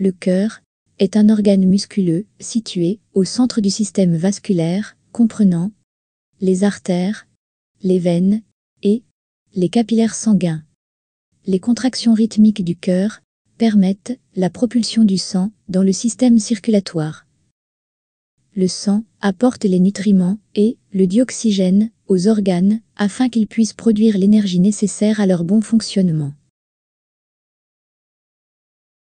Le cœur est un organe musculeux situé au centre du système vasculaire, comprenant les artères, les veines et les capillaires sanguins. Les contractions rythmiques du cœur permettent la propulsion du sang dans le système circulatoire. Le sang apporte les nutriments et le dioxygène aux organes afin qu'ils puissent produire l'énergie nécessaire à leur bon fonctionnement.